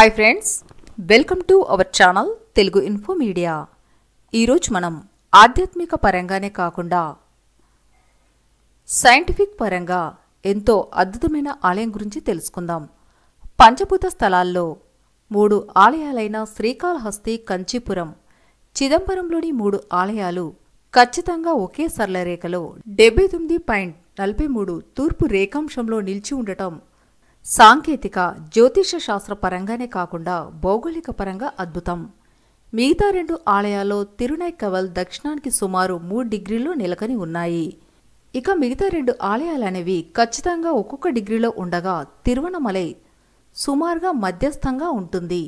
hi friends welcome to our channel Telugu info media ఈరోజు మనం ఆధ్యాత్మిక పరంగానే కాకుండా సైంటిఫిక్ పరంగా ఎంతో అద్భుతమైన ఆలయం గురించి తెలుసుకుందాం పంచభూత స్థలాల్లో మూడు ఆలయాలైన శ్రీకాళహస్తి కంచీపురం చిదంబరంలోని మూడు ఆలయాలు ఖచ్చితంగా ఒకే సరళ రేఖలో డెబ్బై తొమ్మిది పాయింట్ నలభై మూడు తూర్పు రేఖాంశంలో నిలిచి ఉండటం సాంకేతిక జ్యోతిష శాస్త్ర పరంగానే కాకుండా భౌగోళిక పరంగా అద్భుతం మిగతా రెండు ఆలయాల్లో తిరునైకవల్ దక్షిణానికి సుమారు మూడు డిగ్రీలు నిలకని ఉన్నాయి ఇక మిగతా రెండు ఆలయాలనేవి ఖచ్చితంగా ఒక్కొక్క డిగ్రీలో ఉండగా తిరువణమలై సుమారుగా మధ్యస్థంగా ఉంటుంది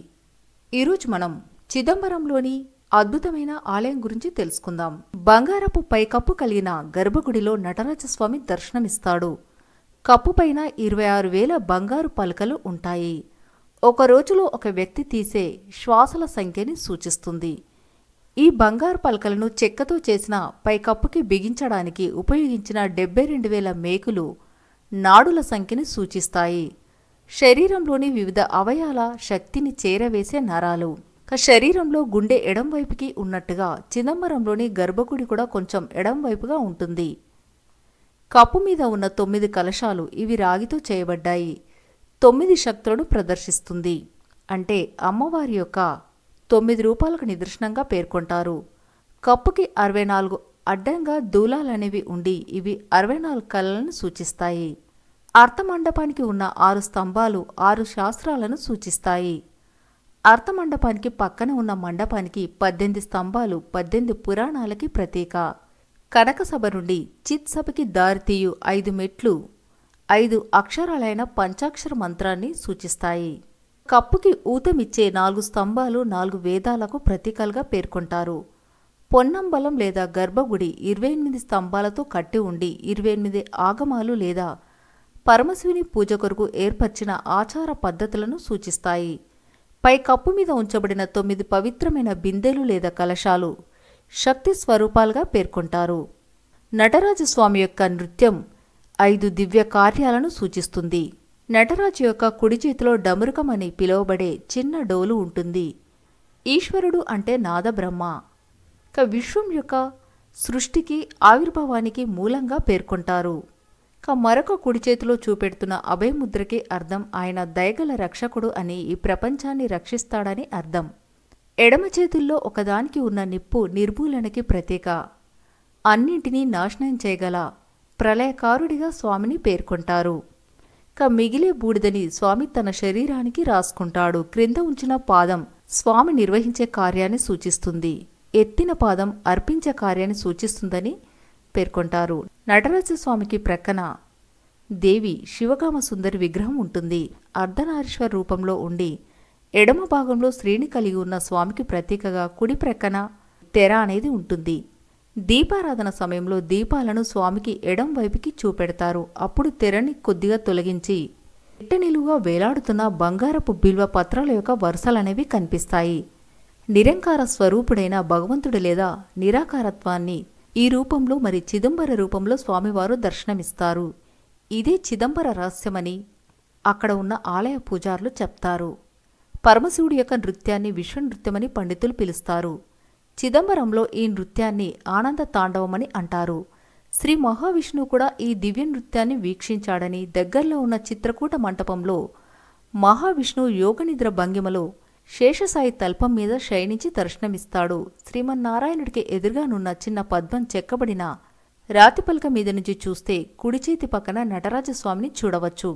ఈరోజు మనం చిదంబరంలోని అద్భుతమైన ఆలయం గురించి తెలుసుకుందాం బంగారపు పైకప్పు కలిగిన గర్భగుడిలో నటరాజస్వామి దర్శనమిస్తాడు కప్పుపైన ఇరవై ఆరు వేల బంగారు పలకలు ఉంటాయి ఒక రోజులో ఒక వ్యక్తి తీసే శ్వాసల సంఖ్యని సూచిస్తుంది ఈ బంగారు పలకలను చెక్కతో చేసిన పై కప్పుకి బిగించడానికి ఉపయోగించిన డెబ్బై రెండు వేల మేకులు నాడుల సంఖ్యని సూచిస్తాయి శరీరంలోని వివిధ అవయాల శక్తిని చేరవేసే నరాలు శరీరంలో గుండె ఎడం వైపుకి ఉన్నట్టుగా చిదంబరంలోని గర్భగుడి కూడా కొంచెం ఎడం వైపుగా ఉంటుంది కప్పు మీద ఉన్న తొమ్మిది కలశాలు ఇవి రాగితో చేయబడ్డాయి తొమ్మిది శక్తులను ప్రదర్శిస్తుంది అంటే అమ్మవారి యొక్క తొమ్మిది రూపాలకు నిదర్శనంగా పేర్కొంటారు కప్పుకి అరవై నాలుగు అడ్డంగా దూలాలనేవి ఉండి ఇవి అరవై నాలుగు కళలను సూచిస్తాయి అర్థమండపానికి ఉన్న ఆరు స్తంభాలు ఆరు శాస్త్రాలను సూచిస్తాయి అర్థమండపానికి పక్కన ఉన్న మండపానికి పద్దెనిమిది స్తంభాలు పద్దెనిమిది పురాణాలకి ప్రతీక కనకసభ నుండి చిత్సభకి దారితీయు ఐదు మెట్లు ఐదు అక్షరాలైన పంచాక్షర మంత్రాన్ని సూచిస్తాయి కప్పుకి ఊతమిచ్చే నాలుగు స్తంభాలు నాలుగు వేదాలకు ప్రతీకలుగా పేర్కొంటారు పొన్నంబలం లేదా గర్భగుడి ఇరవై ఎనిమిది స్తంభాలతో కట్టి ఉండి ఇరవై ఎనిమిది ఆగమాలు లేదా పరమశివుని పూజ కొరకు ఏర్పరిచిన ఆచార పద్ధతులను సూచిస్తాయి పై కప్పు మీద ఉంచబడిన తొమ్మిది పవిత్రమైన బిందెలు లేదా కలశాలు శక్తి స్వరూపాలుగా పేర్కొంటారు నటరాజస్వామి యొక్క నృత్యం ఐదు దివ్య కార్యాలను సూచిస్తుంది నటరాజు యొక్క కుడి చేతిలో డమరుకం అని పిలువబడే చిన్న డోలు ఉంటుంది ఈశ్వరుడు అంటే నాదబ్రహ్మ ఇక విశ్వం యొక్క సృష్టికి ఆవిర్భావానికి మూలంగా పేర్కొంటారు ఇక మరొక కుడి చేతిలో చూపెడుతున్న అభయముద్రకి అర్థం ఆయన దయగల రక్షకుడు అని ఈ ప్రపంచాన్ని రక్షిస్తాడని అర్థం ఎడమ చేతుల్లో ఒకదానికి ఉన్న నిప్పు నిర్మూలనకి ప్రతీక అన్నింటినీ నాశనం చేయగల ప్రళయకారుడిగా స్వామిని పేర్కొంటారు ఇక మిగిలే బూడిదని స్వామి తన శరీరానికి రాసుకుంటాడు క్రింద ఉంచిన పాదం స్వామి నిర్వహించే కార్యాన్ని సూచిస్తుంది ఎత్తిన పాదం అర్పించే కార్యాన్ని సూచిస్తుందని పేర్కొంటారు నటరాజస్వామికి ప్రక్కన దేవి శివకామ సుందరి విగ్రహం ఉంటుంది అర్ధనారీశ్వర రూపంలో ఉండి ఎడమ భాగంలో శ్రీని కలిగి ఉన్న స్వామికి ప్రత్యేకగా కుడి ప్రక్కన తెర అనేది ఉంటుంది దీపారాధన సమయంలో దీపాలను స్వామికి ఎడం వైపుకి చూపెడతారు అప్పుడు తెరని కొద్దిగా తొలగించి ఇట్ట నిలువుగా వేలాడుతున్న బంగారపు బిల్వ పత్రాల యొక్క వరుసలనేవి కనిపిస్తాయి నిరంకార స్వరూపుడైన భగవంతుడు లేదా నిరాకారత్వాన్ని ఈ రూపంలో మరి చిదంబర రూపంలో స్వామివారు దర్శనమిస్తారు ఇదే చిదంబర రహస్యమని అక్కడ ఉన్న ఆలయ పూజారులు చెప్తారు పరమశివుడి యొక్క నృత్యాన్ని నృత్యమని పండితులు పిలుస్తారు చిదంబరంలో ఈ నృత్యాన్ని ఆనంద తాండవమని అంటారు శ్రీ మహావిష్ణువు కూడా ఈ దివ్య నృత్యాన్ని వీక్షించాడని దగ్గరలో ఉన్న చిత్రకూట మంటపంలో మహావిష్ణువు యోగనిద్ర భంగిమలో శేషసాయి తల్పం మీద శయనించి దర్శనమిస్తాడు శ్రీమన్నారాయణుడికి ఎదురుగానున్న చిన్న పద్మం చెక్కబడిన రాతిపల్క మీద నుంచి చూస్తే కుడిచేతి పక్కన నటరాజస్వామిని చూడవచ్చు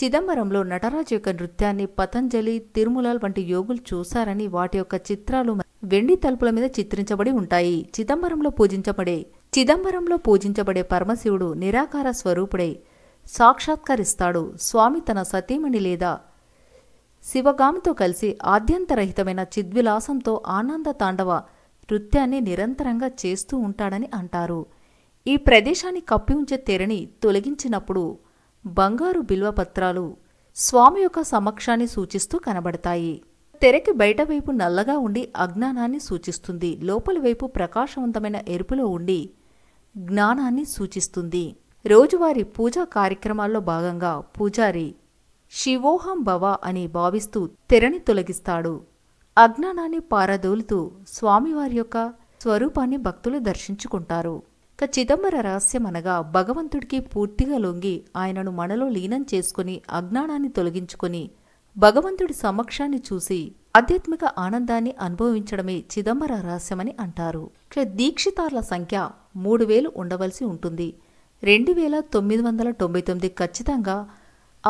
చిదంబరంలో నటరాజు యొక్క నృత్యాన్ని పతంజలి తిరుమలాల్ వంటి యోగులు చూశారని వాటి యొక్క చిత్రాలు వెండి తలుపుల మీద చిత్రించబడి ఉంటాయి చిదంబరంలో పూజించబడే చిదంబరంలో పూజించబడే పరమశివుడు నిరాకార స్వరూపుడై సాక్షాత్కరిస్తాడు స్వామి తన సతీమణి లేదా శివగామితో కలిసి ఆద్యంతరహితమైన చిద్విలాసంతో ఆనంద తాండవ నృత్యాన్ని నిరంతరంగా చేస్తూ ఉంటాడని అంటారు ఈ ప్రదేశాన్ని కప్పి ఉంచే తెరని తొలగించినప్పుడు బంగారు బిల్వపత్రాలు స్వామి యొక్క సమక్షాన్ని సూచిస్తూ కనబడతాయి తెరకి బయటవైపు నల్లగా ఉండి అజ్ఞానాన్ని సూచిస్తుంది లోపలి వైపు ప్రకాశవంతమైన ఎరుపులో ఉండి జ్ఞానాన్ని సూచిస్తుంది రోజువారి పూజా కార్యక్రమాల్లో భాగంగా పూజారి శివోహం భవ అని భావిస్తూ తెరని తొలగిస్తాడు అజ్ఞానాన్ని పారదోలుతూ స్వామివారి యొక్క స్వరూపాన్ని భక్తులు దర్శించుకుంటారు ఇక చిదంబర రహస్యం అనగా భగవంతుడికి పూర్తిగా లొంగి ఆయనను మనలో లీనం చేసుకుని అజ్ఞానాన్ని తొలగించుకొని భగవంతుడి సమక్షాన్ని చూసి ఆధ్యాత్మిక ఆనందాన్ని అనుభవించడమే చిదంబర రహస్యమని అంటారు దీక్షితార్ల సంఖ్య మూడు వేలు ఉండవలసి ఉంటుంది రెండు వేల తొమ్మిది వందల తొంభై తొమ్మిది ఖచ్చితంగా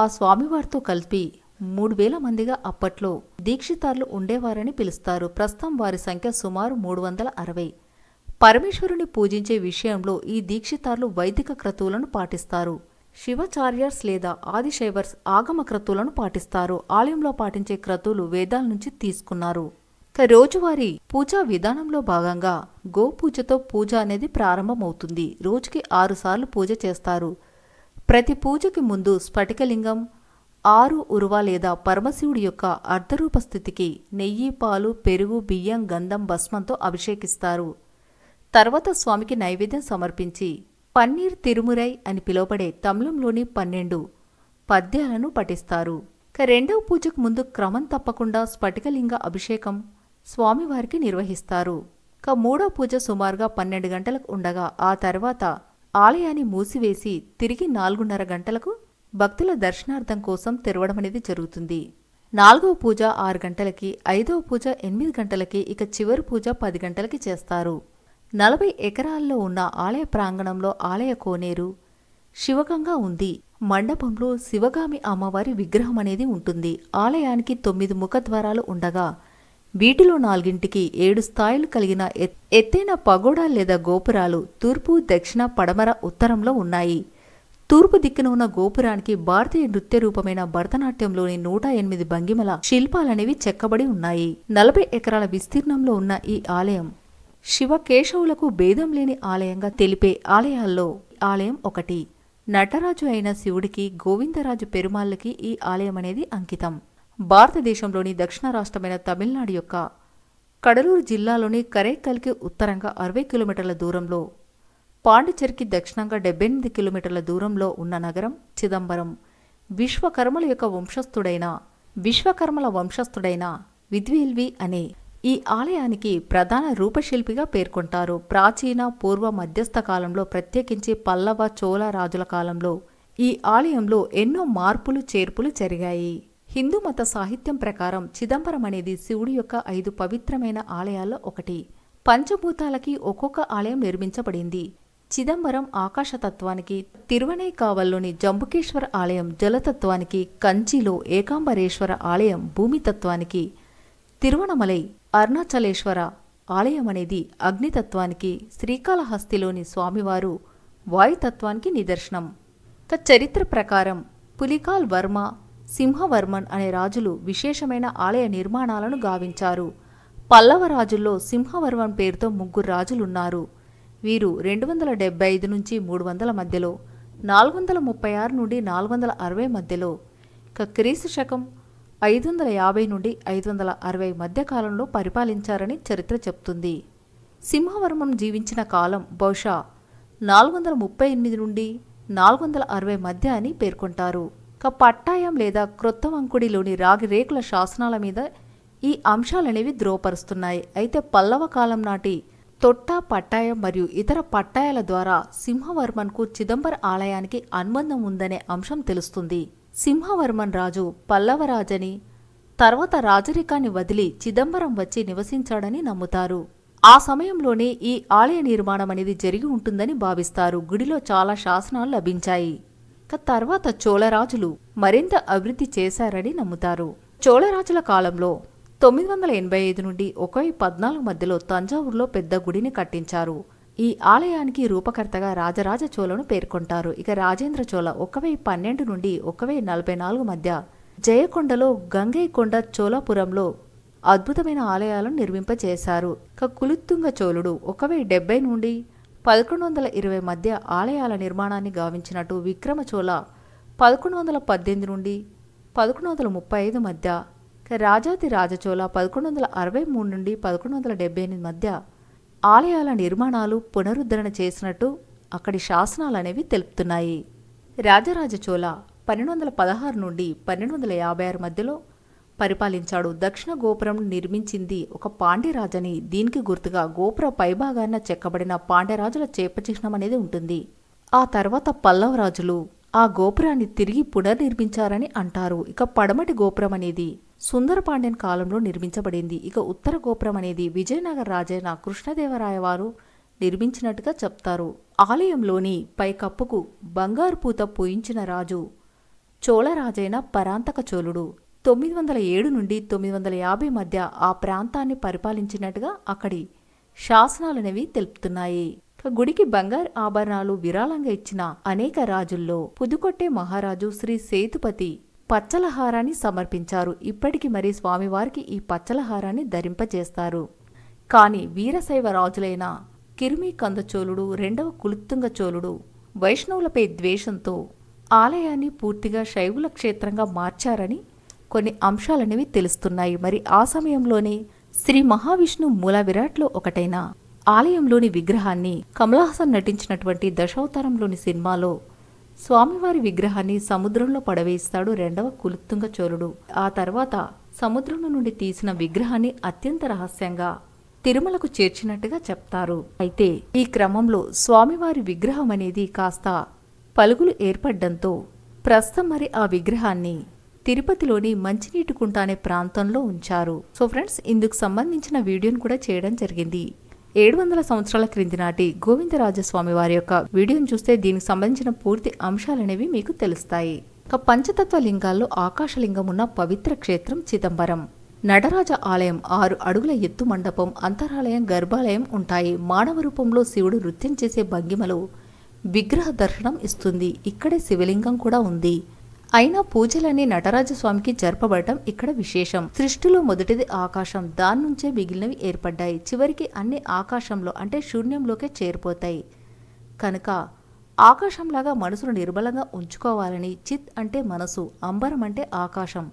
ఆ స్వామివారితో కలిపి మూడు వేల మందిగా అప్పట్లో దీక్షితార్లు ఉండేవారని పిలుస్తారు ప్రస్తుతం వారి సంఖ్య సుమారు మూడు వందల అరవై పరమేశ్వరుని పూజించే విషయంలో ఈ దీక్షితార్లు వైదిక క్రతువులను పాటిస్తారు శివచార్యర్స్ లేదా ఆదిశైవర్స్ ఆగమ క్రతువులను పాటిస్తారు ఆలయంలో పాటించే క్రతువులు వేదాల నుంచి తీసుకున్నారు రోజువారీ పూజా విధానంలో భాగంగా గోపూజతో పూజ అనేది ప్రారంభమవుతుంది రోజుకి ఆరుసార్లు పూజ చేస్తారు ప్రతి పూజకి ముందు స్ఫటికలింగం ఆరు ఉరువ లేదా పరమశివుడి యొక్క అర్ధరూప స్థితికి నెయ్యి పాలు పెరుగు బియ్యం గంధం భస్మంతో అభిషేకిస్తారు తర్వాత స్వామికి నైవేద్యం సమర్పించి పన్నీర్ తిరుమురై అని పిలువబడే తమిళంలోని పన్నెండు పద్యాలను పఠిస్తారు రెండవ పూజకు ముందు క్రమం తప్పకుండా స్ఫటికలింగ అభిషేకం స్వామివారికి నిర్వహిస్తారు ఇక మూడో పూజ సుమారుగా పన్నెండు గంటలకు ఉండగా ఆ తర్వాత ఆలయాన్ని మూసివేసి తిరిగి నాలుగున్నర గంటలకు భక్తుల దర్శనార్థం కోసం తెరవడమనేది జరుగుతుంది నాలుగవ పూజ ఆరు గంటలకి ఐదవ పూజ ఎనిమిది గంటలకి ఇక చివరి పూజ పది గంటలకి చేస్తారు నలభై ఎకరాల్లో ఉన్న ఆలయ ప్రాంగణంలో ఆలయ కోనేరు శివగంగా ఉంది మండపంలో శివగామి అమ్మవారి విగ్రహం అనేది ఉంటుంది ఆలయానికి తొమ్మిది ముఖద్వారాలు ఉండగా వీటిలో నాలుగింటికి ఏడు స్థాయిలు కలిగిన ఎత్తైన పగోడ లేదా గోపురాలు తూర్పు దక్షిణ పడమర ఉత్తరంలో ఉన్నాయి తూర్పు దిక్కున ఉన్న గోపురానికి భారతీయ నృత్య రూపమైన భరతనాట్యంలోని నూట ఎనిమిది భంగిమల శిల్పాలనేవి చెక్కబడి ఉన్నాయి నలభై ఎకరాల విస్తీర్ణంలో ఉన్న ఈ ఆలయం శివకేశవులకు భేదం లేని ఆలయంగా తెలిపే ఆలయాల్లో ఆలయం ఒకటి నటరాజు అయిన శివుడికి గోవిందరాజు పెరుమాళ్ళకి ఈ ఆలయం అనేది అంకితం భారతదేశంలోని దక్షిణ రాష్ట్రమైన తమిళనాడు యొక్క కడలూరు జిల్లాలోని కరేకల్కి ఉత్తరంగా అరవై కిలోమీటర్ల దూరంలో పాండిచెర్కి దక్షిణంగా డెబ్బై ఎనిమిది కిలోమీటర్ల దూరంలో ఉన్న నగరం చిదంబరం విశ్వకర్మల యొక్క వంశస్థుడైన విశ్వకర్మల వంశస్థుడైన విద్వేల్వి అనే ఈ ఆలయానికి ప్రధాన రూపశిల్పిగా పేర్కొంటారు ప్రాచీన పూర్వ మధ్యస్థ కాలంలో ప్రత్యేకించి పల్లవ చోళ రాజుల కాలంలో ఈ ఆలయంలో ఎన్నో మార్పులు చేర్పులు జరిగాయి హిందూ మత సాహిత్యం ప్రకారం చిదంబరం అనేది శివుడి యొక్క ఐదు పవిత్రమైన ఆలయాల్లో ఒకటి పంచభూతాలకి ఒక్కొక్క ఆలయం నిర్మించబడింది చిదంబరం ఆకాశతత్వానికి తిరువనైకావల్లోని జంబుకేశ్వర ఆలయం జలతత్వానికి కంచిలో ఏకాంబరేశ్వర ఆలయం భూమితత్వానికి తిరువణమలై అరుణాచలేశ్వర ఆలయం అనేది అగ్నితత్వానికి శ్రీకాళహస్తిలోని స్వామివారు వాయుతత్వానికి నిదర్శనం తచ్చరిత్ర ప్రకారం పులికాల్ వర్మ సింహవర్మన్ అనే రాజులు విశేషమైన ఆలయ నిర్మాణాలను గావించారు పల్లవ రాజుల్లో సింహవర్మన్ పేరుతో ముగ్గురు రాజులున్నారు వీరు రెండు వందల డెబ్బై ఐదు నుంచి మూడు వందల మధ్యలో నాలుగు వందల ముప్పై ఆరు నుండి నాలుగు వందల అరవై మధ్యలో క క్రీస్తు శకం ఐదు వందల యాభై నుండి ఐదు వందల అరవై మధ్య కాలంలో పరిపాలించారని చరిత్ర చెప్తుంది సింహవర్మం జీవించిన కాలం బహుశా నాలుగు వందల ముప్పై ఎనిమిది నుండి నాలుగు వందల అరవై మధ్య అని పేర్కొంటారు పట్టాయం లేదా క్రొత్తవంకుడిలోని రాగి రేకుల శాసనాల మీద ఈ అంశాలనేవి ద్రోపరుస్తున్నాయి అయితే పల్లవ కాలం నాటి తొట్ట పట్టాయం మరియు ఇతర పట్టాయాల ద్వారా సింహవర్మన్కు చిదంబర ఆలయానికి అనుబంధం ఉందనే అంశం తెలుస్తుంది సింహవర్మన్ రాజు పల్లవరాజని తర్వాత రాజరికాన్ని వదిలి చిదంబరం వచ్చి నివసించాడని నమ్ముతారు ఆ సమయంలోనే ఈ ఆలయ నిర్మాణం అనేది జరిగి ఉంటుందని భావిస్తారు గుడిలో చాలా శాసనాలు లభించాయి తర్వాత చోళరాజులు మరింత అభివృద్ధి చేశారని నమ్ముతారు చోళరాజుల కాలంలో తొమ్మిది వందల ఎనభై ఐదు నుండి ఒకవై పద్నాలుగు మధ్యలో తంజావూరులో పెద్ద గుడిని కట్టించారు ఈ ఆలయానికి రూపకర్తగా రాజరాజ చోళను పేర్కొంటారు ఇక రాజేంద్ర చోళ ఒకవై పన్నెండు నుండి ఒకవై నలభై నాలుగు మధ్య జయకొండలో గంగైకొండ చోళాపురంలో అద్భుతమైన ఆలయాలను నిర్మింపచేశారు ఇక కులుత్తుంగ చోళుడు ఒకవై డెబ్బై నుండి పదకొండు వందల ఇరవై మధ్య ఆలయాల నిర్మాణాన్ని గావించినట్టు విక్రమ చోళ పదకొండు వందల పద్దెనిమిది నుండి పదకొండు వందల ముప్పై ఐదు మధ్య రాజాతి రాజచోళ పదకొండు వందల అరవై మూడు నుండి పదకొండు వందల డెబ్బై ఎనిమిది మధ్య ఆలయాల నిర్మాణాలు పునరుద్ధరణ చేసినట్టు అక్కడి శాసనాలు అనేవి తెలుపుతున్నాయి రాజరాజ చోళ పన్నెండు వందల పదహారు నుండి పన్నెండు వందల యాభై ఆరు మధ్యలో పరిపాలించాడు దక్షిణ గోపురం నిర్మించింది ఒక పాండ్యరాజని దీనికి గుర్తుగా గోపుర పైభాగాన చెక్కబడిన పాండ్యరాజుల చేపచిహ్నం అనేది ఉంటుంది ఆ తర్వాత పల్లవరాజులు ఆ గోపురాన్ని తిరిగి పునర్నిర్మించారని అంటారు ఇక పడమటి గోపురం అనేది సుందరపాండ్యన్ కాలంలో నిర్మించబడింది ఇక ఉత్తర గోపురం అనేది విజయనగర రాజైన కృష్ణదేవరాయ వారు నిర్మించినట్టుగా చెప్తారు ఆలయంలోని పైకప్పుకు బంగారు పూత పూయించిన రాజు చోళరాజైన పరాంతక చోళుడు తొమ్మిది వందల ఏడు నుండి తొమ్మిది వందల యాభై మధ్య ఆ ప్రాంతాన్ని పరిపాలించినట్టుగా అక్కడి శాసనాలనేవి తెలుపుతున్నాయి గుడికి బంగారు ఆభరణాలు విరాళంగా ఇచ్చిన అనేక రాజుల్లో పుదుకొట్టే మహారాజు శ్రీ సేతుపతి పచ్చలహారాన్ని సమర్పించారు ఇప్పటికీ మరి స్వామివారికి ఈ పచ్చలహారాన్ని ధరింపజేస్తారు కానీ వీరశైవ రాజులైన కిరుమి కందచోళుడు రెండవ కులుత్తుంగ చోళుడు వైష్ణవులపై ద్వేషంతో ఆలయాన్ని పూర్తిగా శైవుల క్షేత్రంగా మార్చారని కొన్ని అంశాలనేవి తెలుస్తున్నాయి మరి ఆ సమయంలోనే శ్రీ మహావిష్ణు మూల విరాట్లో ఒకటైన ఆలయంలోని విగ్రహాన్ని కమలహాసన్ నటించినటువంటి దశావతారంలోని సినిమాలో స్వామివారి విగ్రహాన్ని సముద్రంలో పడవేస్తాడు రెండవ కులుత్తుంగ చోళుడు ఆ తర్వాత సముద్రంలో నుండి తీసిన విగ్రహాన్ని అత్యంత రహస్యంగా తిరుమలకు చేర్చినట్టుగా చెప్తారు అయితే ఈ క్రమంలో స్వామివారి విగ్రహం అనేది కాస్త పలుగులు ఏర్పడ్డంతో ప్రస్తుతం మరి ఆ విగ్రహాన్ని తిరుపతిలోని మంచినీటి కుంట అనే ప్రాంతంలో ఉంచారు సో ఫ్రెండ్స్ ఇందుకు సంబంధించిన వీడియోను కూడా చేయడం జరిగింది ఏడు వందల సంవత్సరాల క్రింది నాటి గోవిందరాజస్వామి వారి యొక్క వీడియోను చూస్తే దీనికి సంబంధించిన పూర్తి అంశాలనేవి మీకు తెలుస్తాయి పంచతత్వ లింగాల్లో ఆకాశలింగం ఉన్న పవిత్ర క్షేత్రం చిదంబరం నడరాజ ఆలయం ఆరు అడుగుల ఎత్తు మండపం అంతరాలయం గర్భాలయం ఉంటాయి మానవ రూపంలో శివుడు నృత్యం చేసే భంగిమలో విగ్రహ దర్శనం ఇస్తుంది ఇక్కడే శివలింగం కూడా ఉంది అయినా నటరాజ నటరాజస్వామికి జరపబడటం ఇక్కడ విశేషం సృష్టిలో మొదటిది ఆకాశం దాని నుంచే మిగిలినవి ఏర్పడ్డాయి చివరికి అన్ని ఆకాశంలో అంటే శూన్యంలోకే చేరిపోతాయి కనుక ఆకాశంలాగా మనసును నిర్మలంగా ఉంచుకోవాలని చిత్ అంటే మనసు అంబరం అంటే ఆకాశం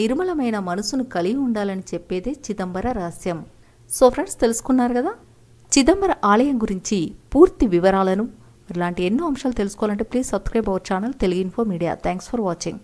నిర్మలమైన మనసును కలిగి ఉండాలని చెప్పేదే చిదంబర రహస్యం సో ఫ్రెండ్స్ తెలుసుకున్నారు కదా చిదంబర ఆలయం గురించి పూర్తి వివరాలను ఇలాంటి ఎన్నో అంశాలు తెలుసుకోవాలంటే please subscribe our channel Telugu info media thanks for watching